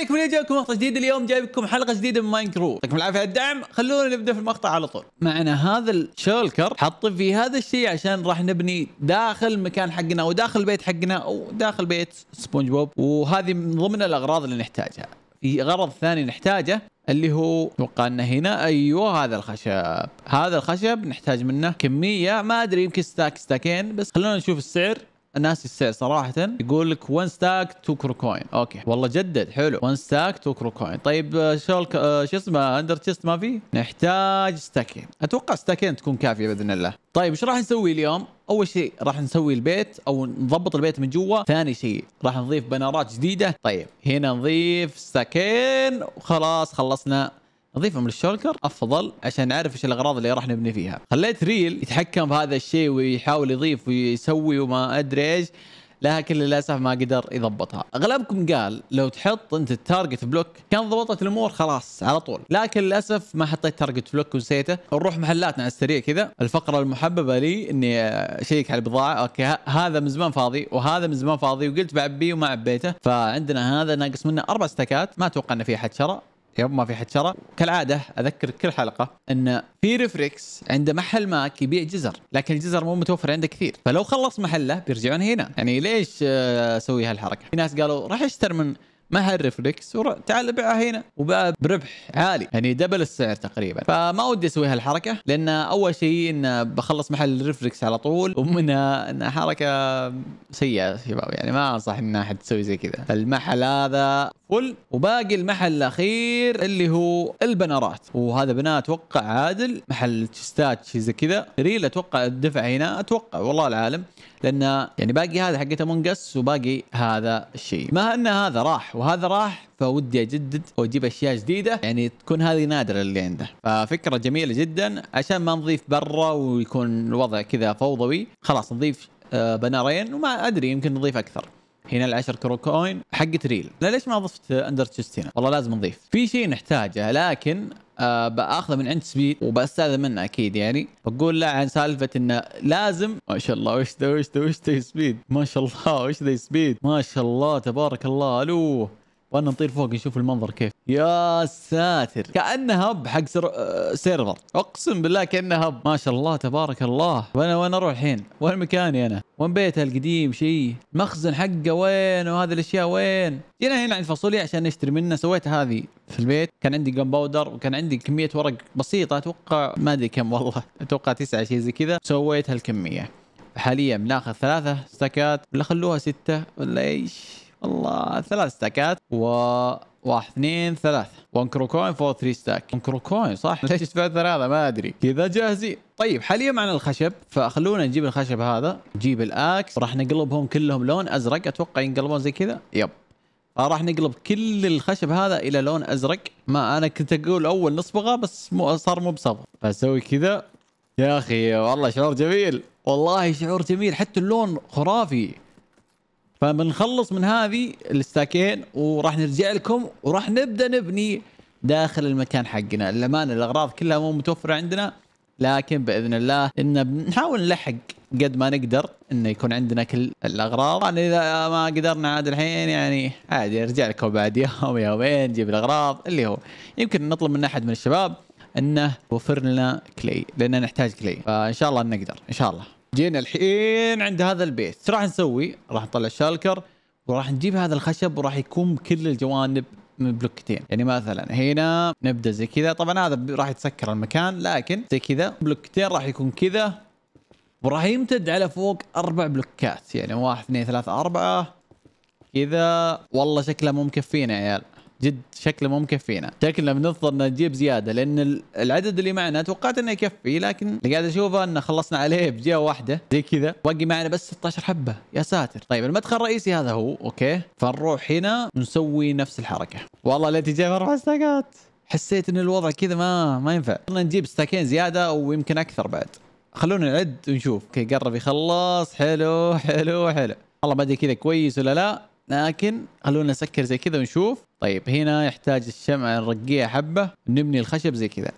عليكم جايكم مقطع جديد اليوم جايب لكم حلقه جديده من ماين كرو يعطيكم العافيه على الدعم خلونا نبدا في المقطع على طول معنا هذا الشولكر حط في هذا الشيء عشان راح نبني داخل مكان حقنا وداخل البيت حقنا او داخل بيت سبونج بوب وهذه من ضمن الاغراض اللي نحتاجها في غرض ثاني نحتاجه اللي هو اتوقع انه هنا ايوه هذا الخشب هذا الخشب نحتاج منه كميه ما ادري يمكن ستاك ستاكين بس خلونا نشوف السعر ناسي السعر صراحه يقول لك 1 ستاك 2 كوين اوكي والله جدد حلو 1 ستاك 2 كوين طيب آه، شولك آه، شو اسمه اندر تشيست ما في نحتاج ستاكين اتوقع ستاكين تكون كافيه باذن الله طيب ايش راح نسوي اليوم اول شيء راح نسوي البيت او نضبط البيت من جوا ثاني شيء راح نضيف بنارات جديده طيب هنا نضيف ستاكين وخلاص خلصنا نضيفهم للشولكر افضل عشان نعرف ايش الاغراض اللي راح نبني فيها خليت ريل يتحكم بهذا الشيء ويحاول يضيف ويسوي وما ادري ايش لكن للاسف ما قدر يضبطها اغلبكم قال لو تحط انت التارجت بلوك كان ضبطت الامور خلاص على طول لكن للاسف ما حطيت تارجت بلوك ونسيته نروح محلاتنا على السريع كذا الفقره المحببه لي اني اشيك على البضاعه اوكي هذا من زمان فاضي وهذا من زمان فاضي وقلت بعبيه وما عبيته فعندنا هذا ناقص منه اربع ستكات ما اتوقع انه في احد شرى يوم ما في حد شرى كالعاده اذكر كل حلقه ان في ريفريكس عنده محل ماك يبيع جزر لكن الجزر مو متوفر عنده كثير فلو خلص محله بيرجعون هنا يعني ليش آه، اسوي هالحركه في ناس قالوا راح اشتر من مهل ريفلكس تعال بيعها هنا وبربح بربح عالي يعني دبل السعر تقريبا فما ودي اسوي هالحركه لان اول شيء ان بخلص محل ريفلكس على طول ومنها انها حركه سيئه شباب يعني ما انصح ان احد تسوي زي كذا المحل هذا فل وباقي المحل الاخير اللي هو البنرات وهذا بناء اتوقع عادل محل تشستات شيء زي كذا ريل اتوقع الدفع هنا اتوقع والله العالم لان يعني باقي هذا حقته منقص وباقي هذا الشيء ما ان هذا راح وهذا راح فودي اجدد واجيب اشياء جديده يعني تكون هذه نادره اللي عنده ففكره جميله جدا عشان ما نضيف برا ويكون الوضع كذا فوضوي خلاص نضيف آه، بنارين وما ادري يمكن نضيف اكثر هنا ال 10 كرو كوين حقت ريل لا ليش ما ضفت اندر تشست هنا والله لازم نضيف في شيء نحتاجه لكن أه باخذه من عند سبيد وبستاذن منه اكيد يعني بقول له عن سالفه انه لازم ما شاء الله وش ذا وش ذا وش ذا سبيد ما شاء الله وش ذا سبيد ما شاء الله تبارك الله الو وانا نطير فوق نشوف المنظر كيف يا ساتر كانه هب حق سر... آه، سيرفر اقسم بالله كانه هب ما شاء الله تبارك الله وانا وين اروح الحين وين مكاني انا وين بيتها القديم شيء مخزن حقه وين وهذه الاشياء وين جينا هنا عند فاصوليا عشان نشتري منه سويت هذه في البيت كان عندي جن باودر وكان عندي كميه ورق بسيطه اتوقع ما ادري كم والله اتوقع تسعة شيء زي كذا سويت هالكميه حاليا بناخذ ثلاثة ستاكات ولا خلوها ستة ولا ايش الله ثلاث ستاكات و واحد اثنين ثلاث ون كرو كوين فور ثري ستاك ون كرو كوين صح ليش تفلتر هذا ما ادري كذا جاهزين طيب حاليا معنا الخشب فخلونا نجيب الخشب هذا نجيب الاكس راح نقلبهم كلهم لون ازرق اتوقع ينقلبون زي كذا يب راح نقلب كل الخشب هذا الى لون ازرق ما انا كنت اقول اول نصبغه بس مو صار مو بصبغ فاسوي كذا يا اخي والله شعور جميل والله شعور جميل حتى اللون خرافي فبنخلص من هذه الستاكين وراح نرجع لكم وراح نبدا نبني داخل المكان حقنا للامانه الاغراض كلها مو متوفره عندنا لكن باذن الله ان بنحاول نلحق قد ما نقدر انه يكون عندنا كل الاغراض يعني اذا ما قدرنا عاد الحين يعني عادي ارجع لكم بعد يوم يومين نجيب الاغراض اللي هو يمكن نطلب من احد من الشباب انه يوفر لنا كلي لان نحتاج كلي فان شاء الله نقدر ان شاء الله جينا الحين عند هذا البيت ايش راح نسوي راح نطلع الشالكر وراح نجيب هذا الخشب وراح يكون كل الجوانب من بلوكتين يعني مثلا هنا نبدا زي كذا طبعا هذا راح يتسكر المكان لكن زي كذا بلوكتين راح يكون كذا وراح يمتد على فوق اربع بلوكات يعني واحد اثنين ثلاثة اربعة كذا والله شكله مو مكفينا يا عيال جد شكله مو مكفينا شكله بنضطر نجيب زياده لان العدد اللي معنا توقعت انه يكفي لكن اللي قاعد اشوفه انه خلصنا عليه بجهه واحده زي كذا باقي معنا بس 16 حبه يا ساتر طيب المدخل الرئيسي هذا هو اوكي فنروح هنا ونسوي نفس الحركه والله ليتي جايب اربع ستاكات حسيت ان الوضع كذا ما ما ينفع خلنا نجيب ستاكين زياده ويمكن اكثر بعد خلونا نعد ونشوف اوكي قرب يخلص حلو حلو حلو والله ما ادري كذا كويس ولا لا لكن خلونا نسكر زي كذا ونشوف طيب هنا يحتاج الشمعة نرقيها حبة نبني الخشب زي كذا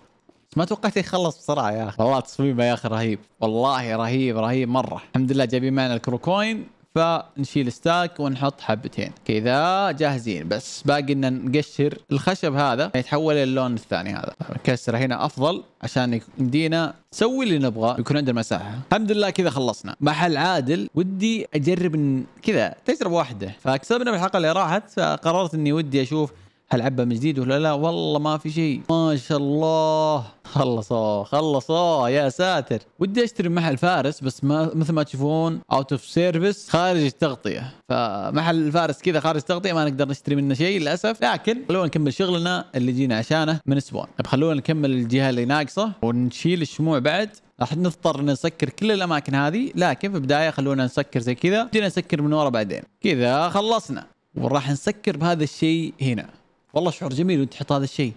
ما توقعت يخلص بسرعة يا أخي والله تصميمه يا أخي رهيب والله رهيب رهيب مرة الحمد لله جايبين معنا الكروكوين فنشيل ستاك ونحط حبتين كذا جاهزين بس باقي ان نقشر الخشب هذا يتحول الى اللون الثاني هذا نكسره هنا افضل عشان يمدينا نسوي اللي نبغاه يكون عندنا مساحه الحمد لله كذا خلصنا محل عادل ودي اجرب كذا تجربه واحده فكسبنا بالحلقه اللي راحت فقررت اني ودي اشوف هل عبى من جديد ولا لا والله ما في شيء ما شاء الله خلصوه خلصوه يا ساتر ودي اشتري محل فارس بس ما مثل ما تشوفون اوت اوف سيرفيس خارج التغطيه فمحل الفارس كذا خارج التغطيه ما نقدر نشتري منه شيء للاسف لكن خلونا نكمل شغلنا اللي جينا عشانه من سبون طيب خلونا نكمل الجهه اللي ناقصه ونشيل الشموع بعد راح نضطر نسكر كل الاماكن هذه لكن في البدايه خلونا نسكر زي كذا جينا نسكر من ورا بعدين كذا خلصنا وراح نسكر بهذا الشيء هنا والله شعور جميل وانت تحط هذا الشيء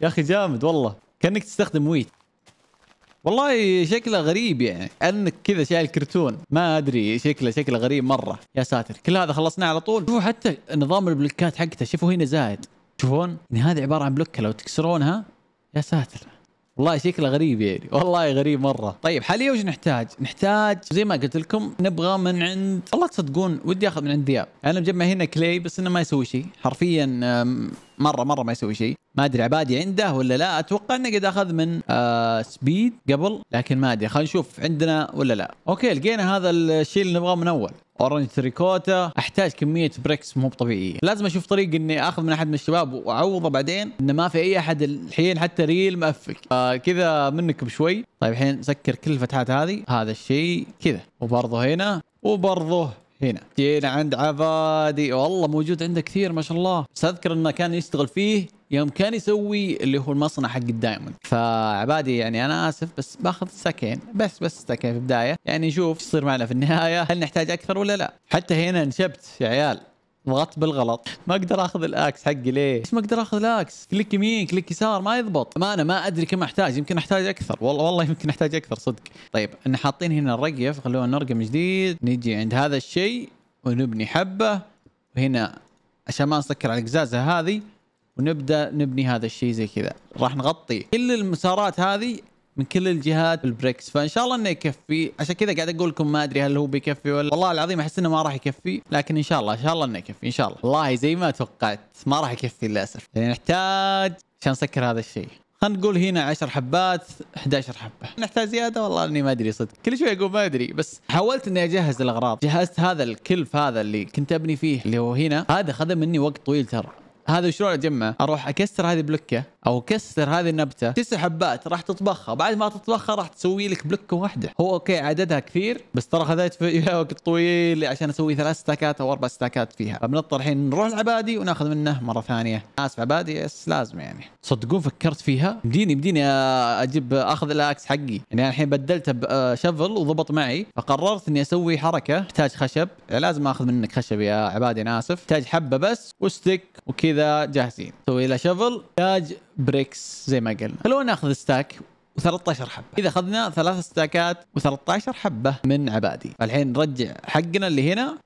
يا اخي جامد والله كانك تستخدم ويت والله شكله غريب يعني انك كذا شايل كرتون ما ادري شكله شكله غريب مره يا ساتر كل هذا خلصناه على طول شوفوا حتى نظام البلوكات حقته شوفوا هنا زايد تشوفون يعني هذه عباره عن بلوكه لو تكسرونها يا ساتر والله شكله غريب يعني والله غريب مره طيب حاليا وش نحتاج نحتاج زي ما قلت لكم نبغى من عند والله تصدقون ودي اخذ من عند دياب انا مجمع هنا كلي بس انه ما يسوي شيء حرفيا مره مره ما يسوي شيء ما ادري عبادي عنده ولا لا اتوقع انه قد اخذ من آه سبيد قبل لكن ما ادري خلينا نشوف عندنا ولا لا اوكي لقينا هذا الشيء اللي نبغاه من اول اورنج تريكوتا احتاج كميه بريكس مو طبيعيه لازم اشوف طريق اني اخذ من احد من الشباب واعوضه بعدين انه ما في اي احد الحين حتى ريل مقفل آه كذا منك بشوي طيب الحين سكر كل الفتحات هذه هذا الشيء كذا وبرضه هنا وبرضه هنا جينا عند عبادي والله موجود عنده كثير ما شاء الله بس اذكر انه كان يشتغل فيه يوم كان يسوي اللي هو المصنع حق الدايموند فعبادي يعني انا اسف بس باخذ ساكين بس بس ساكين في البدايه يعني نشوف ايش يصير معنا في النهايه هل نحتاج اكثر ولا لا حتى هنا نشبت يا عيال ضغطت بالغلط ما اقدر اخذ الاكس حقي ليه ما اقدر اخذ الاكس كليك يمين كليك يسار ما يضبط ما انا ما ادري كم احتاج يمكن احتاج اكثر والله والله يمكن احتاج اكثر صدق طيب ان حاطين هنا الرقيه خلونا نرقم جديد نجي عند هذا الشيء ونبني حبه وهنا عشان ما نسكر على القزازه هذه ونبدا نبني هذا الشيء زي كذا راح نغطي كل المسارات هذه من كل الجهات بالبريكس فان شاء الله انه يكفي عشان كذا قاعد اقول لكم ما ادري هل هو بيكفي ولا والله العظيم احس انه ما راح يكفي لكن ان شاء الله ان شاء الله انه يكفي ان شاء الله والله زي ما توقعت ما راح يكفي للاسف يعني نحتاج عشان نسكر هذا الشيء خلينا نقول هنا 10 حبات 11 حبه نحتاج زياده والله اني ما ادري صدق كل شوي اقول ما ادري بس حاولت اني اجهز الاغراض جهزت هذا الكلف هذا اللي كنت ابني فيه اللي هو هنا هذا خذ مني وقت طويل ترى هذا شلون اجمعه؟ اروح اكسر هذه بلوكه او كسر هذه النبته تسع حبات راح تطبخها بعد ما تطبخها راح تسوي لك بلوكه واحده هو اوكي عددها كثير بس ترى خذيت فيها وقت طويل عشان اسوي ثلاث ستاكات او اربع ستاكات فيها فبنضطر الحين نروح العبادي وناخذ منه مره ثانيه اسف عبادي بس لازم يعني صدقون فكرت فيها مديني مديني اجيب اخذ الاكس حقي يعني الحين بدلته بشفل وضبط معي فقررت اني اسوي حركه احتاج خشب لازم اخذ منك خشب يا عبادي انا اسف احتاج حبه بس وستيك وكذا جاهزين اسوي له شفل احتاج بريكس زي ما قلنا خلونا ناخذ ستاك و13 حبه اذا اخذنا ثلاث ستاكات و13 حبه من عبادي الحين نرجع حقنا اللي هنا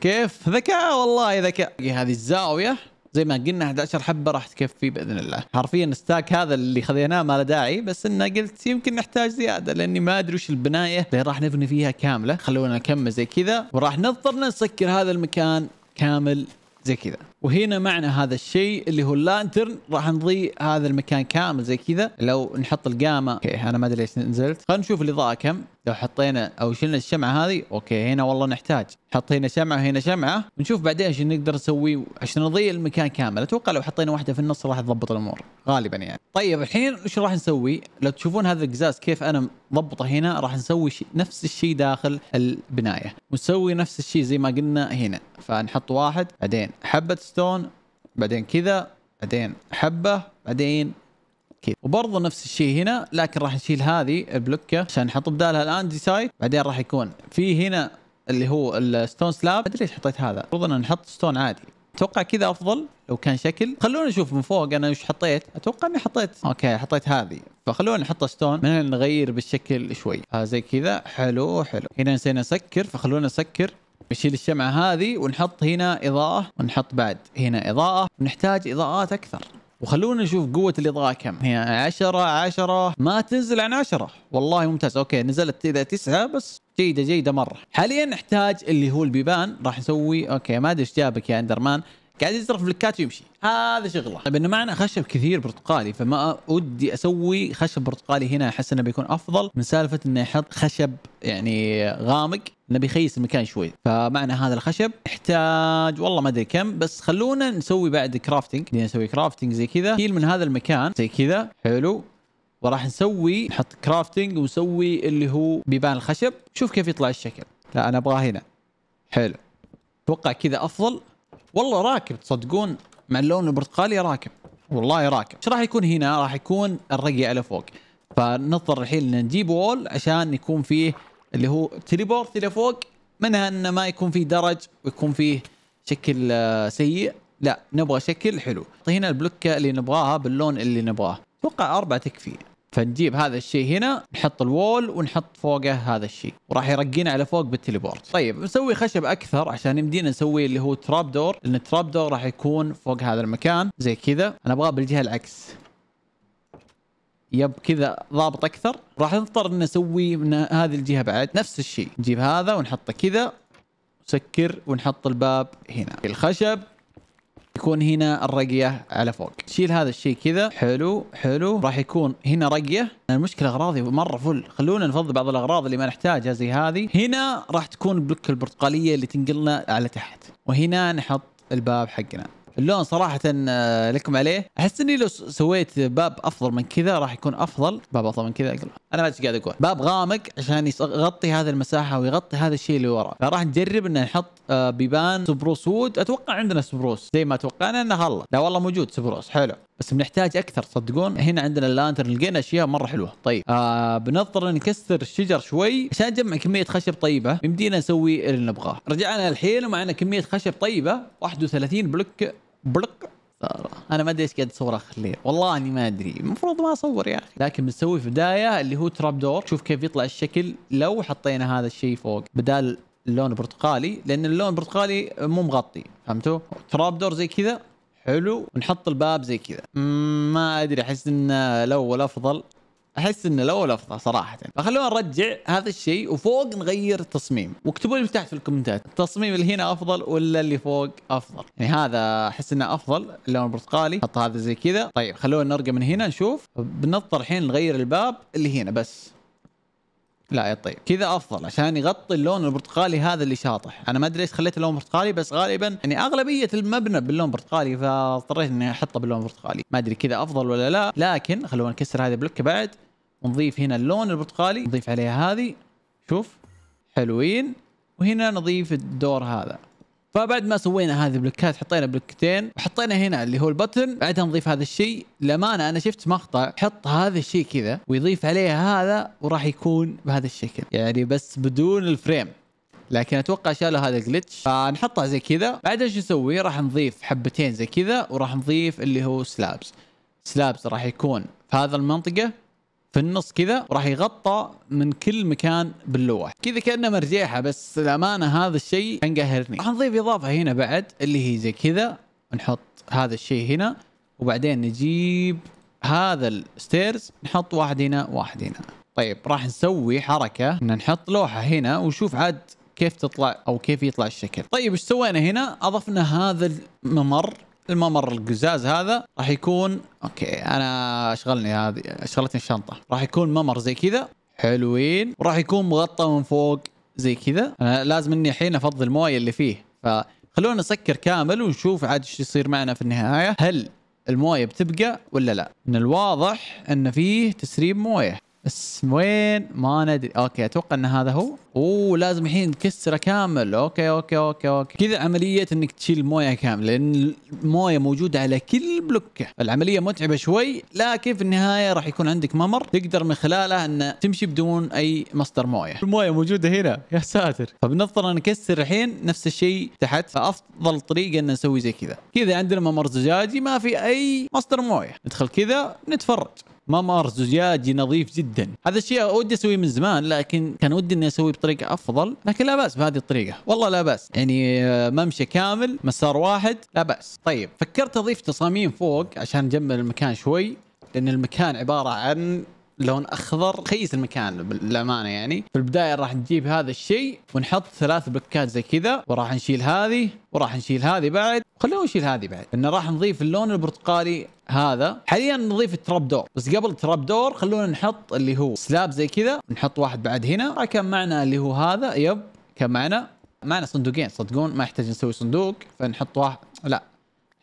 كيف ذكاء والله ذكاء هذه الزاويه زي ما قلنا 11 حبه راح تكفي باذن الله حرفيا الستاك هذا اللي خذيناه ما له داعي بس انا قلت يمكن نحتاج زياده لاني ما ادري وش البنايه اللي راح نبني فيها كامله خلونا نكمل زي كذا وراح نضطر نسكر هذا المكان كامل زي كذا وهنا معنى هذا الشيء اللي هو اللانترن راح نضيء هذا المكان كامل زي كذا لو نحط القامه اوكي انا ما ادري ليش نزلت خلينا نشوف الاضاءه كم لو حطينا او شلنا الشمعه هذه اوكي هنا والله نحتاج حط هنا شمعه وهنا شمعه ونشوف بعدين ايش نقدر نسوي عشان نضيء المكان كامل اتوقع لو حطينا واحده في النص راح تضبط الامور غالبا يعني طيب الحين ايش راح نسوي لو تشوفون هذا القزاز كيف انا مضبطه هنا راح نسوي شي نفس الشيء داخل البنايه ونسوي نفس الشيء زي ما قلنا هنا فنحط واحد بعدين حبه ستون بعدين كذا بعدين حبه بعدين كذا وبرضه نفس الشيء هنا لكن راح نشيل هذه البلوكه عشان نحط بدالها الان دي سايد بعدين راح يكون في هنا اللي هو الستون سلاب ادري ليش حطيت هذا المفروض ان نحط ستون عادي اتوقع كذا افضل لو كان شكل خلونا نشوف من فوق انا وش حطيت اتوقع اني حطيت اوكي حطيت هذه فخلونا نحط ستون من هنا نغير بالشكل شوي آه زي كذا حلو حلو هنا نسينا نسكر فخلونا نسكر نشيل الشمعة هذه ونحط هنا إضاءة ونحط بعد هنا إضاءة نحتاج إضاءات أكثر وخلونا نشوف قوة الإضاءة كم هي عشرة عشرة ما تنزل عن عشرة والله ممتاز أوكي نزلت إذا تسعة بس جيدة جيدة مرة حاليا نحتاج اللي هو البيبان راح نسوي أوكي ما أدري إيش جابك يا أندرمان قاعد يزرف بلكات ويمشي هذا شغله طيب انه معنا خشب كثير برتقالي فما ودي اسوي خشب برتقالي هنا احس انه بيكون افضل من سالفه انه يحط خشب يعني غامق انه بيخيس المكان شوي فمعنا هذا الخشب نحتاج والله ما ادري كم بس خلونا نسوي بعد كرافتنج نسوي كرافتنج زي كذا كيل من هذا المكان زي كذا حلو وراح نسوي نحط كرافتنج ونسوي اللي هو بيبان الخشب شوف كيف يطلع الشكل لا انا ابغاه هنا حلو اتوقع كذا افضل والله راكب تصدقون مع اللون البرتقالي راكب والله راكب ايش راح يكون هنا راح يكون الرقي على فوق فنضطر الحين نجيب وول عشان يكون فيه اللي هو تليبورت الى فوق منها انه ما يكون فيه درج ويكون فيه شكل آه، سيء لا نبغى شكل حلو طيب، هنا البلوكه اللي نبغاها باللون اللي نبغاه اتوقع اربعه تكفي فنجيب هذا الشيء هنا نحط الوول ونحط فوقه هذا الشيء وراح يرقينا على فوق بالتليبورت طيب نسوي خشب اكثر عشان يمدينا نسوي اللي هو تراب دور لان التراب دور راح يكون فوق هذا المكان زي كذا انا ابغاه بالجهه العكس يب كذا ضابط اكثر راح نضطر ان نسوي من هذه الجهه بعد نفس الشيء نجيب هذا ونحطه كذا سكر ونحط الباب هنا الخشب يكون هنا الرقيه على فوق شيل هذا الشيء كذا حلو حلو راح يكون هنا رقيه المشكله اغراضي مره فل خلونا نفضي بعض الاغراض اللي ما نحتاجها زي هذه هنا راح تكون بلوك البرتقاليه اللي تنقلنا على تحت وهنا نحط الباب حقنا اللون صراحه آه، لكم عليه احس اني لو سويت باب افضل من كذا راح يكون افضل باب افضل من كذا انا ما ادري قاعد اقول باب غامق عشان يغطي هذه المساحه ويغطي هذا الشيء اللي ورا فراح نجرب ان نحط آه، بيبان سبروس وود اتوقع عندنا سبروس زي ما توقعنا انه خلص، لا والله موجود سبروس حلو بس بنحتاج اكثر تصدقون هنا عندنا اللانترن لقينا اشياء مره حلوه طيب آه بنضطر نكسر الشجر شوي عشان نجمع كميه خشب طيبه يمدينا نسوي اللي نبغاه رجعنا الحين ومعنا كميه خشب طيبه 31 بلوك بلق انا ما ادري ايش اصور اخر اخليه والله اني ما ادري المفروض ما اصور يا اخي لكن بنسوي في بدايه اللي هو تراب دور شوف كيف يطلع الشكل لو حطينا هذا الشيء فوق بدال اللون البرتقالي لان اللون البرتقالي مو مغطي فهمتوا تراب دور زي كذا حلو ونحط الباب زي كذا ما ادري احس ان الاول افضل احس انه الاول افضل صراحه فخلونا نرجع هذا الشيء وفوق نغير التصميم واكتبوا لي تحت في الكومنتات التصميم اللي هنا افضل ولا اللي فوق افضل يعني هذا احس انه افضل اللون البرتقالي حط هذا زي كذا طيب خلونا نرجع من هنا نشوف بنضطر الحين نغير الباب اللي هنا بس لا يا طيب كذا افضل عشان يغطي اللون البرتقالي هذا اللي شاطح انا ما ادري ليش خليت اللون برتقالي بس غالبا يعني اغلبيه المبنى باللون برتقالي فاضطريت اني احطه باللون برتقالي ما ادري كذا افضل ولا لا لكن خلونا نكسر هذه البلوكه بعد ونضيف هنا اللون البرتقالي نضيف عليها هذه شوف حلوين وهنا نضيف الدور هذا فبعد ما سوينا هذه البلوكات حطينا بلوكتين وحطينا هنا اللي هو البتن بعدها نضيف هذا الشيء للامانه انا شفت مقطع حط هذا الشيء كذا ويضيف عليه هذا وراح يكون بهذا الشكل يعني بس بدون الفريم لكن اتوقع شالوا هذا الجلتش فنحطها زي كذا بعدها شو نسوي راح نضيف حبتين زي كذا وراح نضيف اللي هو سلابس سلابس راح يكون في هذا المنطقه في النص كذا وراح يغطى من كل مكان باللوح كذا كانه مرجيحه بس الامانه هذا الشيء كان قاهرني راح نضيف اضافه هنا بعد اللي هي زي كذا نحط هذا الشيء هنا وبعدين نجيب هذا الستيرز نحط واحد هنا واحد هنا طيب راح نسوي حركه ان نحط لوحه هنا وشوف عاد كيف تطلع او كيف يطلع الشكل طيب ايش سوينا هنا اضفنا هذا الممر الممر القزاز هذا راح يكون اوكي انا اشغلني هذه اشغلتني الشنطه راح يكون ممر زي كذا حلوين وراح يكون مغطى من فوق زي كذا انا لازم اني الحين افضي المويه اللي فيه فخلونا نسكر كامل ونشوف عاد ايش يصير معنا في النهايه هل المويه بتبقى ولا لا من الواضح ان فيه تسريب مويه بس وين ما ندري اوكي اتوقع ان هذا هو اوه لازم الحين تكسره كامل اوكي اوكي اوكي اوكي كذا عمليه انك تشيل مويه كامله لان المويه موجوده على كل بلوكه العمليه متعبه شوي لكن في النهايه راح يكون عندك ممر تقدر من خلاله ان تمشي بدون اي مصدر مويه المويه موجوده هنا يا ساتر فبنضطر طيب، نكسر الحين نفس الشيء تحت فافضل طريقه ان نسوي زي كذا كذا عندنا ممر زجاجي ما في اي مصدر مويه ندخل كذا نتفرج ممر زجاجي نظيف جدا هذا الشيء ودي اسويه من زمان لكن كان ودي اني اسويه طريقه افضل لكن لا باس بهذه الطريقه والله لا باس يعني آه، ممشى كامل مسار واحد لا باس طيب فكرت اضيف تصاميم فوق عشان نجمل المكان شوي لان المكان عباره عن لون اخضر خيس المكان بالامانه يعني في البدايه راح نجيب هذا الشيء ونحط ثلاث بلوكات زي كذا وراح نشيل هذه وراح نشيل هذه بعد خلونا نشيل هذه بعد لان راح نضيف اللون البرتقالي هذا حاليا نضيف التراب دور بس قبل التراب دور خلونا نحط اللي هو سلاب زي كذا نحط واحد بعد هنا كان معنا اللي هو هذا يب كان معنا معنا صندوقين صدقون ما يحتاج نسوي صندوق فنحط واحد لا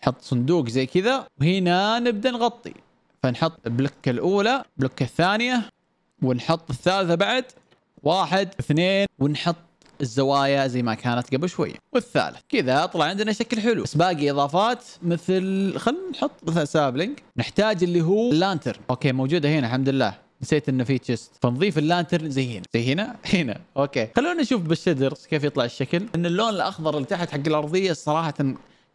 نحط صندوق زي كذا وهنا نبدا نغطي فنحط بلوك الاولى بلوك الثانيه ونحط الثالثه بعد واحد اثنين ونحط الزوايا زي ما كانت قبل شويه والثالث كذا طلع عندنا شكل حلو بس باقي اضافات مثل خلينا نحط مثلا سابلينج نحتاج اللي هو اللانترن اوكي موجوده هنا الحمد لله نسيت انه في تشست فنضيف اللانترن زي هنا زي هنا هنا اوكي خلونا نشوف بالشدر كيف يطلع الشكل ان اللون الاخضر اللي تحت حق الارضيه صراحه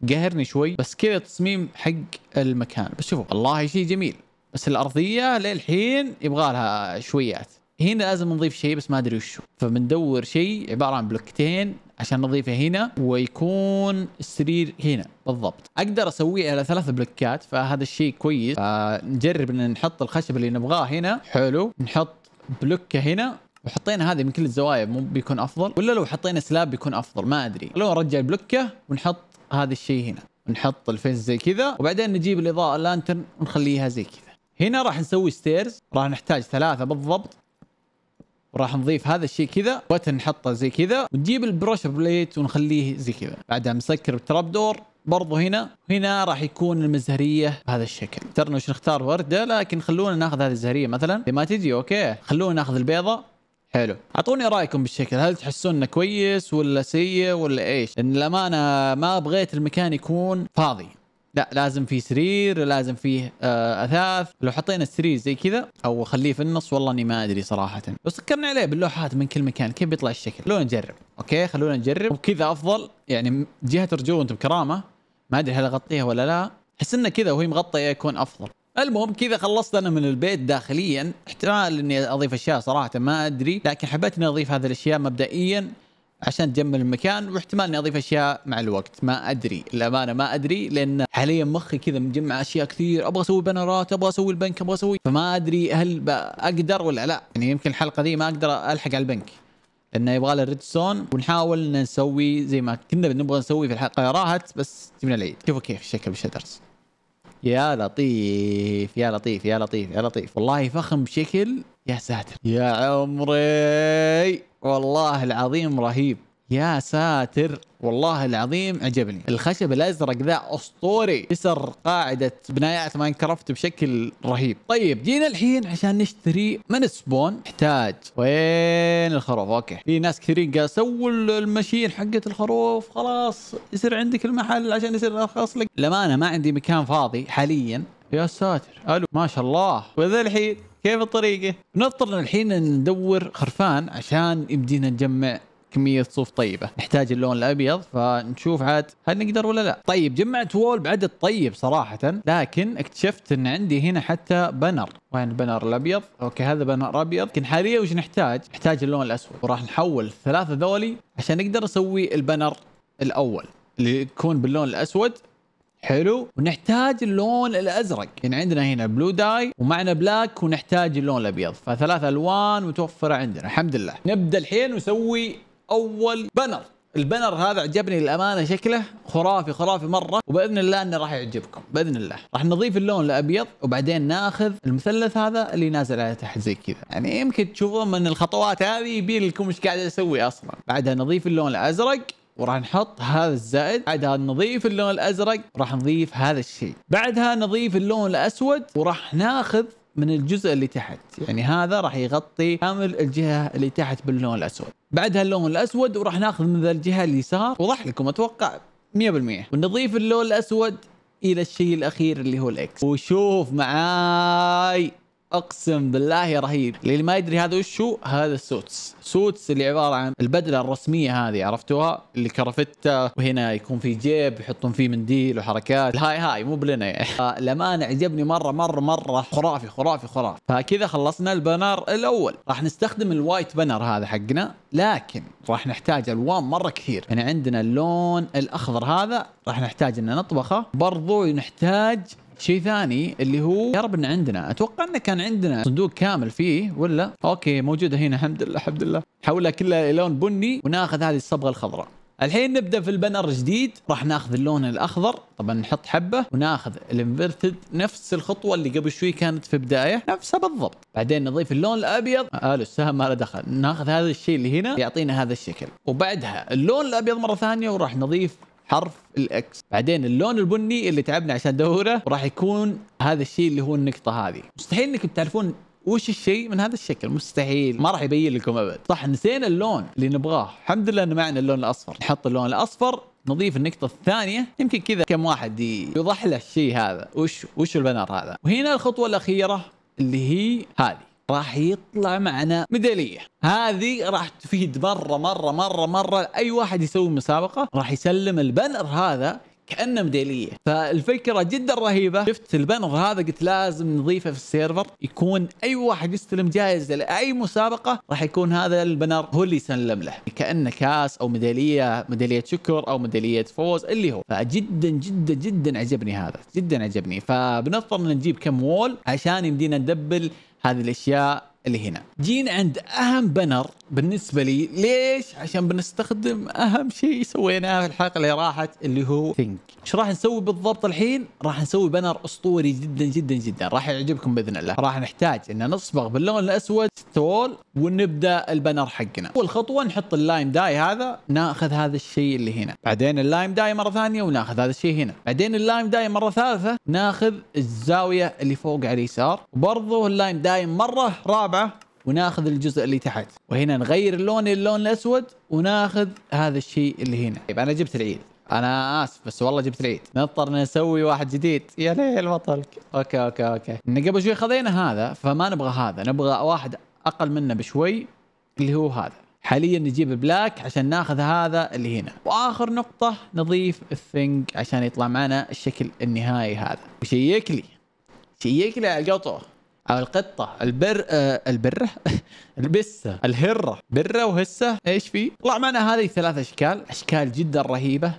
قهرني شوي بس كذا تصميم حق المكان بس شوفوا والله شيء جميل بس الارضيه للحين يبغى لها شويات هنا لازم نضيف شيء بس ما ادري وش فبندور شيء عباره عن بلوكتين عشان نضيفه هنا ويكون السرير هنا بالضبط اقدر اسويه على ثلاث بلوكات فهذا الشيء كويس نجرب ان نحط الخشب اللي نبغاه هنا حلو نحط بلوكه هنا وحطينا هذه من كل الزوايا مو بيكون افضل ولا لو حطينا سلاب بيكون افضل ما ادري لو نرجع البلوكه ونحط هذا الشيء هنا نحط الفيز زي كذا وبعدين نجيب الاضاءه اللانترن ونخليها زي كذا هنا راح نسوي ستيرز راح نحتاج ثلاثه بالضبط وراح نضيف هذا الشيء كذا بتن نحطه زي كذا ونجيب البروش بليت ونخليه زي كذا بعدها مسكر التراب دور برضه هنا هنا راح يكون المزهريه بهذا الشكل اخترنا وش نختار ورده لكن خلونا ناخذ هذه الزهريه مثلا لما تجي اوكي خلونا ناخذ البيضه حلو اعطوني رايكم بالشكل هل تحسون انه كويس ولا سيء ولا ايش لان الامانه ما بغيت المكان يكون فاضي لا لازم في سرير لازم فيه آه اثاث لو حطينا السرير زي كذا او خليه في النص والله اني ما ادري صراحه لو سكرنا عليه باللوحات من كل مكان كيف بيطلع الشكل خلونا نجرب اوكي خلونا نجرب وكذا افضل يعني جهه رجوع انت بكرامه ما ادري هل اغطيها ولا لا احس انه كذا وهي مغطيه يكون افضل المهم كذا خلصت انا من البيت داخليا احتمال اني اضيف اشياء صراحه ما ادري لكن حبيت اني اضيف هذه الاشياء مبدئيا عشان تجمل المكان واحتمال اني اضيف اشياء مع الوقت ما ادري للامانه ما ادري لان حاليا مخي كذا مجمع اشياء كثير ابغى اسوي بنرات ابغى اسوي البنك ابغى اسوي فما ادري هل اقدر ولا لا يعني يمكن الحلقه دي ما اقدر الحق على البنك لانه يبغى له ريدستون ونحاول نسوي زي ما كنا بنبغى نسوي في الحلقه راحت بس جبنا العيد شوفوا كيف شكل الشترز يا لطيف يا لطيف يا لطيف يا لطيف والله فخم بشكل يا ساتر يا عمري والله العظيم رهيب يا ساتر والله العظيم عجبني الخشب الازرق ذا اسطوري كسر قاعده بنايات ماينكرافت بشكل رهيب طيب جينا الحين عشان نشتري من سبون نحتاج وين الخروف اوكي في ناس كثيرين قال سووا المشين حقه الخروف خلاص يصير عندك المحل عشان يصير ارخص لك لما انا ما عندي مكان فاضي حاليا يا ساتر الو ما شاء الله وذا الحين كيف الطريقة؟ نضطر الحين ندور خرفان عشان يمدينا نجمع كميه صوف طيبه نحتاج اللون الابيض فنشوف عاد هل نقدر ولا لا طيب جمعت وول بعدد طيب صراحه لكن اكتشفت ان عندي هنا حتى بنر وين البنر الابيض اوكي هذا بنر ابيض لكن حاليا وش نحتاج نحتاج اللون الاسود وراح نحول الثلاثه ذولي عشان نقدر نسوي البنر الاول اللي يكون باللون الاسود حلو ونحتاج اللون الازرق يعني عندنا هنا بلو داي ومعنا بلاك ونحتاج اللون الابيض فثلاث الوان متوفره عندنا الحمد لله نبدا الحين نسوي اول بنر البنر هذا عجبني للامانه شكله خرافي خرافي مره وباذن الله انه راح يعجبكم باذن الله راح نضيف اللون الابيض وبعدين ناخذ المثلث هذا اللي نازل على تحت زي كذا يعني يمكن تشوفون من الخطوات هذه يبين لكم ايش قاعد اسوي اصلا بعدها نضيف اللون الازرق وراح نحط هذا الزائد بعدها نضيف اللون الازرق راح نضيف هذا الشيء بعدها نضيف اللون الاسود وراح ناخذ من الجزء اللي تحت يعني هذا راح يغطي كامل الجهه اللي تحت باللون الاسود بعدها اللون الاسود وراح ناخذ من ذا الجهه اليسار وضح لكم اتوقع 100% ونضيف اللون الاسود الى الشيء الاخير اللي هو الاكس وشوف معاي اقسم بالله رهيب اللي ما يدري هذا وش هو هذا السوتس سوتس اللي عباره عن البدله الرسميه هذه عرفتوها اللي كرفته وهنا يكون في جيب يحطون فيه منديل وحركات هاي هاي مو بلنا يعني آه، الامانه عجبني مره مره مره خرافي خرافي خرافي فكذا خلصنا البانر الاول راح نستخدم الوايت بانر هذا حقنا لكن راح نحتاج الوان مره كثير يعني عندنا اللون الاخضر هذا راح نحتاج ان نطبخه برضو نحتاج شيء ثاني اللي هو يا رب ان عندنا اتوقع انه كان عندنا صندوق كامل فيه ولا اوكي موجوده هنا الحمد لله الحمد لله حولها كلها لون بني وناخذ هذه الصبغه الخضراء الحين نبدا في البنر جديد راح ناخذ اللون الاخضر طبعا نحط حبه وناخذ الانفرتد نفس الخطوه اللي قبل شوي كانت في البدايه نفسها بالضبط بعدين نضيف اللون الابيض آه، الو السهم ما له دخل ناخذ هذا الشيء اللي هنا يعطينا هذا الشكل وبعدها اللون الابيض مره ثانيه وراح نضيف حرف الاكس بعدين اللون البني اللي تعبنا عشان ندوره راح يكون هذا الشيء اللي هو النقطه هذه مستحيل انكم تعرفون وش الشيء من هذا الشكل مستحيل ما راح يبين لكم ابد صح نسينا اللون اللي نبغاه الحمد لله انه معنا اللون الاصفر نحط اللون الاصفر نضيف النقطة الثانية يمكن كذا كم واحد يوضح له الشيء هذا وش وش البنر هذا وهنا الخطوة الأخيرة اللي هي هذه راح يطلع معنا ميداليه هذه راح تفيد مره مره مره مره اي واحد يسوي مسابقه راح يسلم البنر هذا كانه ميداليه فالفكره جدا رهيبه شفت البنر هذا قلت لازم نضيفه في السيرفر يكون اي واحد يستلم جائزه لاي مسابقه راح يكون هذا البنر هو اللي يسلم له كانه كاس او ميداليه ميداليه شكر او ميداليه فوز اللي هو فجدا جدا جدا عجبني هذا جدا عجبني فبنضطر نجيب كم وول عشان يمدينا ندبل هذه الاشياء اللي هنا جينا عند اهم بنر بالنسبه لي ليش عشان بنستخدم اهم شيء سويناه في الحلقه اللي راحت اللي هو ثينك ايش راح نسوي بالضبط الحين راح نسوي بنر اسطوري جدا جدا جدا راح يعجبكم باذن الله راح نحتاج ان نصبغ باللون الاسود ستول ونبدا البنر حقنا اول خطوه نحط اللايم داي هذا ناخذ هذا الشيء اللي هنا بعدين اللايم داي مره ثانيه وناخذ هذا الشيء هنا بعدين اللايم داي مره ثالثه ناخذ الزاويه اللي فوق على اليسار وبرضه اللايم داي مره رابعه الرابعه وناخذ الجزء اللي تحت وهنا نغير اللون اللون الاسود وناخذ هذا الشيء اللي هنا طيب انا جبت العيد انا اسف بس والله جبت العيد نضطر نسوي واحد جديد يا ليل بطلك اوكي اوكي اوكي احنا قبل شوي خذينا هذا فما نبغى هذا نبغى واحد اقل منه بشوي اللي هو هذا حاليا نجيب بلاك عشان ناخذ هذا اللي هنا واخر نقطه نضيف الثينج عشان يطلع معنا الشكل النهائي هذا وشيك لي شيك لي على القطو القطه البر آه، البره البسه الهره بره وهسه ايش في؟ طلع معنا هذه ثلاث اشكال اشكال جدا رهيبه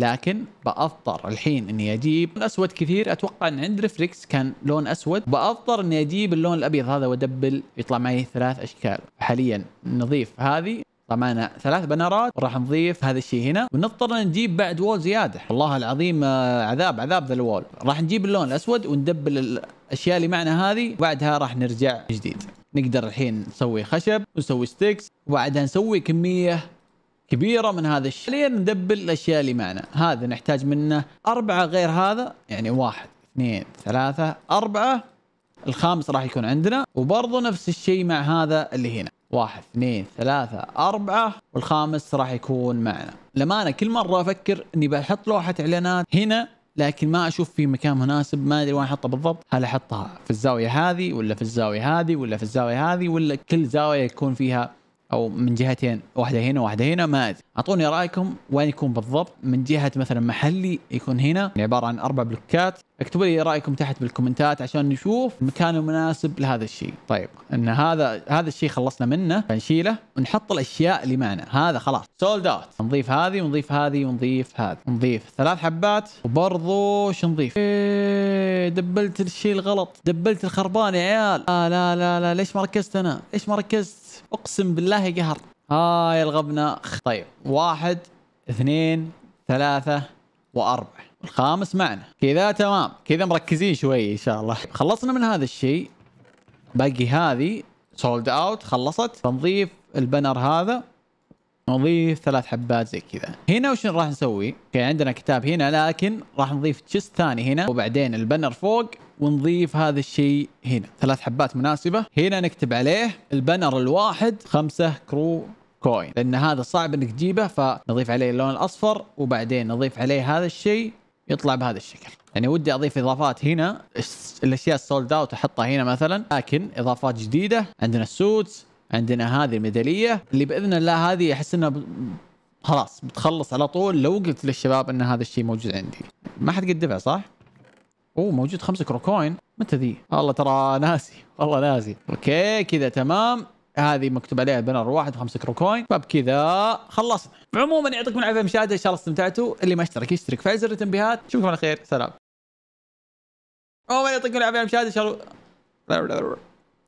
لكن بأضطر الحين اني اجيب لون اسود كثير اتوقع ان عند ريفريكس كان لون اسود بأضطر اني اجيب اللون الابيض هذا وادبل يطلع معي ثلاث اشكال حاليا نضيف هذه طبعا ثلاث بنرات راح نضيف هذا الشيء هنا ونضطر نجيب بعد وول زياده والله العظيم آه، عذاب عذاب ذا الوول راح نجيب اللون الاسود وندبل الاشياء اللي معنا هذه وبعدها راح نرجع جديد نقدر الحين نسوي خشب ونسوي ستيكس وبعدها نسوي كميه كبيرة من هذا الشيء حاليا ندبل الأشياء اللي معنا هذا نحتاج منه أربعة غير هذا يعني واحد اثنين ثلاثة أربعة الخامس راح يكون عندنا وبرضه نفس الشيء مع هذا اللي هنا واحد اثنين ثلاثة أربعة والخامس راح يكون معنا لما كل مرة أفكر أني بحط لوحة إعلانات هنا لكن ما اشوف في مكان مناسب ما ادري وين احطها بالضبط هل احطها في الزاويه هذه ولا في الزاويه هذه ولا في الزاويه هذه ولا كل زاويه يكون فيها او من جهتين واحده هنا واحده هنا ما ادري اعطوني رايكم وين يكون بالضبط من جهه مثلا محلي يكون هنا يعني عباره عن اربع بلوكات اكتبوا لي رايكم تحت بالكومنتات عشان نشوف المكان المناسب لهذا الشيء طيب ان هذا هذا الشيء خلصنا منه فنشيله ونحط الاشياء اللي معنا هذا خلاص سولد اوت نضيف هذه ونضيف هذه ونضيف هذه نضيف ثلاث حبات وبرضه شو نضيف دبلت الشيء الغلط دبلت الخربان يا عيال آه لا لا لا ليش ما ركزت انا ليش ما ركزت اقسم بالله قهر هاي آه الغبنة طيب واحد اثنين ثلاثة وأربعة الخامس معنا كذا تمام كذا مركزين شوي إن شاء الله خلصنا من هذا الشيء باقي هذه سولد أوت خلصت تنظيف البنر هذا نضيف ثلاث حبات زي كذا هنا وش راح نسوي اوكي عندنا كتاب هنا لكن راح نضيف تشست ثاني هنا وبعدين البنر فوق ونضيف هذا الشيء هنا ثلاث حبات مناسبة هنا نكتب عليه البنر الواحد خمسة كرو كوين لان هذا صعب انك تجيبه فنضيف عليه اللون الاصفر وبعدين نضيف عليه هذا الشيء يطلع بهذا الشكل يعني ودي اضيف اضافات هنا الاشياء السولد اوت احطها هنا مثلا لكن اضافات جديده عندنا السوتس عندنا هذه الميداليه اللي باذن الله هذه احس انها خلاص بتخلص على طول لو قلت للشباب ان هذا الشيء موجود عندي ما حد قد دفع صح؟ اوه موجود خمسة كروكوين متى ذي؟ والله ترى ناسي والله ناسي اوكي كذا تمام هذه مكتوب عليها بنر واحد وخمسة كروكوين فبكذا خلصنا عموما يعطيكم العافيه مشاهده ان شاء الله استمتعتوا اللي ما اشترك يشترك في زر التنبيهات نشوفكم على خير سلام عموما يعطيكم العافيه مشاهده ان شاء الله